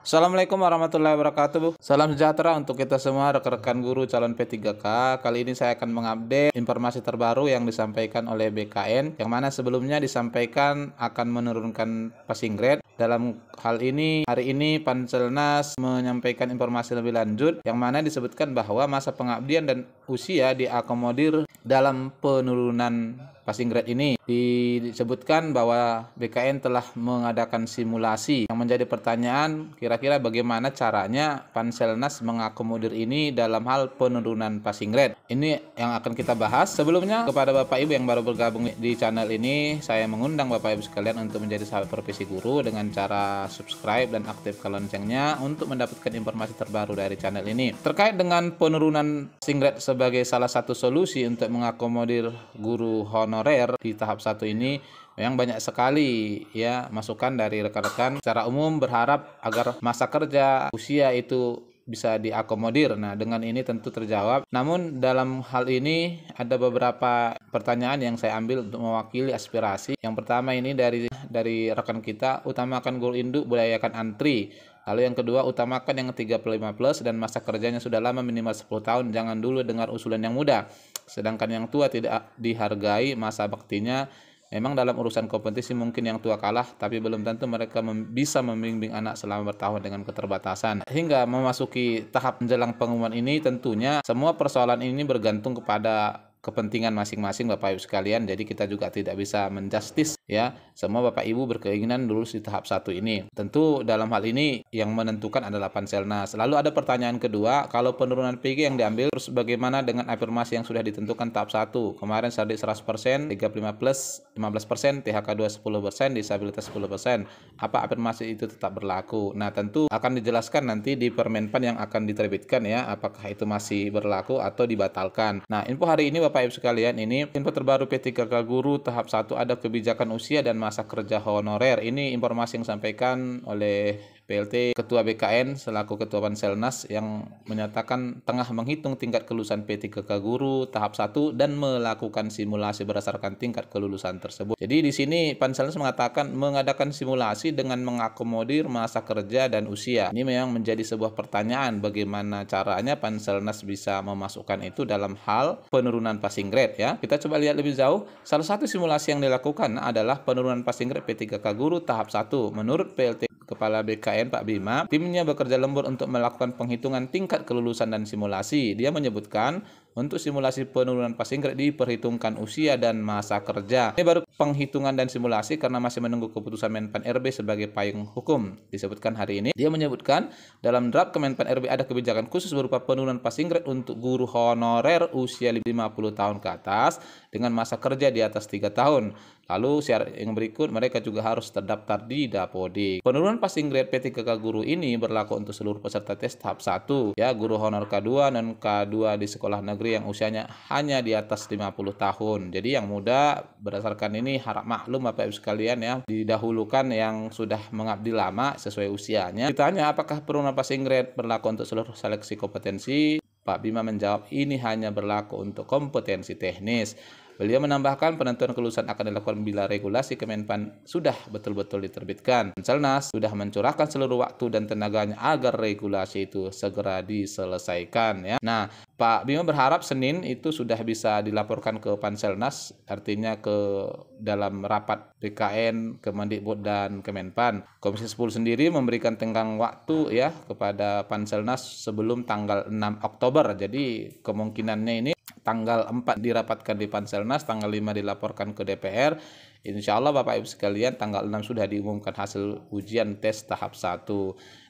Assalamualaikum warahmatullahi wabarakatuh. Salam sejahtera untuk kita semua rekan-rekan guru calon P3K. Kali ini saya akan mengupdate informasi terbaru yang disampaikan oleh BKN yang mana sebelumnya disampaikan akan menurunkan passing grade. Dalam hal ini hari ini Panselnas menyampaikan informasi lebih lanjut yang mana disebutkan bahwa masa pengabdian dan usia diakomodir dalam penurunan passing grade ini. Disebutkan bahwa BKN telah mengadakan simulasi yang menjadi pertanyaan kira-kira bagaimana caranya Panselnas mengakomodir ini dalam hal penurunan passing grade. Ini yang akan kita bahas. Sebelumnya kepada Bapak Ibu yang baru bergabung di channel ini, saya mengundang Bapak Ibu sekalian untuk menjadi sahabat profesi guru dengan cara subscribe dan aktifkan loncengnya untuk mendapatkan informasi terbaru dari channel ini. Terkait dengan penurunan passing sebagai salah satu solusi untuk mengakomodir guru honor honorer di tahap satu ini yang banyak sekali ya masukan dari rekan-rekan. Secara umum berharap agar masa kerja usia itu bisa diakomodir. Nah, dengan ini tentu terjawab. Namun dalam hal ini ada beberapa pertanyaan yang saya ambil untuk mewakili aspirasi. Yang pertama ini dari dari rekan kita, utamakan guru induk budayakan antri. Lalu yang kedua, utamakan yang 35 plus dan masa kerjanya sudah lama minimal 10 tahun. Jangan dulu dengar usulan yang muda. Sedangkan yang tua tidak dihargai masa baktinya. Memang dalam urusan kompetisi mungkin yang tua kalah, tapi belum tentu mereka mem bisa membimbing anak selama bertahun dengan keterbatasan. Hingga memasuki tahap menjelang pengumuman ini, tentunya semua persoalan ini bergantung kepada kepentingan masing-masing Bapak Ibu sekalian. Jadi kita juga tidak bisa menjustis ya. Semua Bapak Ibu berkeinginan lulus di tahap satu ini. Tentu dalam hal ini yang menentukan adalah Panselnas. Lalu ada pertanyaan kedua, kalau penurunan PG yang diambil terus bagaimana dengan afirmasi yang sudah ditentukan tahap satu? Kemarin sadik 100%, 35 plus 15%, THK 2 10%, disabilitas 10%. Apa afirmasi itu tetap berlaku? Nah, tentu akan dijelaskan nanti di Permenpan yang akan diterbitkan ya, apakah itu masih berlaku atau dibatalkan. Nah, info hari ini Bapak Bapak Ibu sekalian, ini info terbaru P3K Guru tahap 1 ada kebijakan usia dan masa kerja honorer. Ini informasi yang disampaikan oleh PLT Ketua BKN selaku Ketua Panselnas yang menyatakan tengah menghitung tingkat kelulusan P3K guru tahap 1 dan melakukan simulasi berdasarkan tingkat kelulusan tersebut. Jadi di sini Panselnas mengatakan mengadakan simulasi dengan mengakomodir masa kerja dan usia. Ini memang menjadi sebuah pertanyaan bagaimana caranya Panselnas bisa memasukkan itu dalam hal penurunan passing grade ya. Kita coba lihat lebih jauh. Salah satu simulasi yang dilakukan adalah penurunan passing grade P3K guru tahap 1 menurut PLT Kepala BKN Pak Bima, timnya bekerja lembur untuk melakukan penghitungan tingkat kelulusan dan simulasi. Dia menyebutkan untuk simulasi penurunan passing grade diperhitungkan usia dan masa kerja. Ini baru penghitungan dan simulasi karena masih menunggu keputusan Menpan RB sebagai payung hukum. Disebutkan hari ini, dia menyebutkan dalam draft Kemenpan RB ada kebijakan khusus berupa penurunan passing grade untuk guru honorer usia 50 tahun ke atas dengan masa kerja di atas 3 tahun. Lalu syarat yang berikut mereka juga harus terdaftar di dapodik. Penurunan passing grade P3K guru ini berlaku untuk seluruh peserta tes tahap 1 ya guru honor K2 dan K2 di sekolah negeri yang usianya hanya di atas 50 tahun. Jadi yang muda berdasarkan ini harap maklum Bapak Ibu sekalian ya, didahulukan yang sudah mengabdi lama sesuai usianya. Ditanya apakah perlu napas grade berlaku untuk seluruh seleksi kompetensi? Pak Bima menjawab ini hanya berlaku untuk kompetensi teknis. Beliau menambahkan penentuan kelulusan akan dilakukan bila regulasi Kemenpan sudah betul-betul diterbitkan. Selnas sudah mencurahkan seluruh waktu dan tenaganya agar regulasi itu segera diselesaikan ya. Nah, Pak Bima berharap Senin itu sudah bisa dilaporkan ke Panselnas, artinya ke dalam rapat PKN, Kemendikbud dan Kemenpan. Komisi 10 sendiri memberikan tenggang waktu ya kepada Panselnas sebelum tanggal 6 Oktober. Jadi kemungkinannya ini tanggal 4 dirapatkan di Panselnas, tanggal 5 dilaporkan ke DPR. Insya Allah Bapak Ibu sekalian tanggal 6 sudah diumumkan hasil ujian tes tahap 1.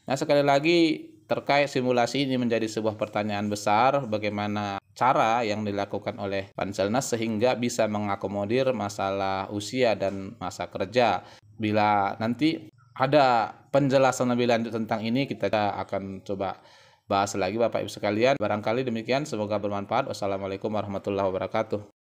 Nah sekali lagi terkait simulasi ini menjadi sebuah pertanyaan besar bagaimana cara yang dilakukan oleh Panselnas sehingga bisa mengakomodir masalah usia dan masa kerja. Bila nanti ada penjelasan lebih lanjut tentang ini kita akan coba bahas lagi Bapak Ibu sekalian. Barangkali demikian, semoga bermanfaat. Wassalamualaikum warahmatullahi wabarakatuh.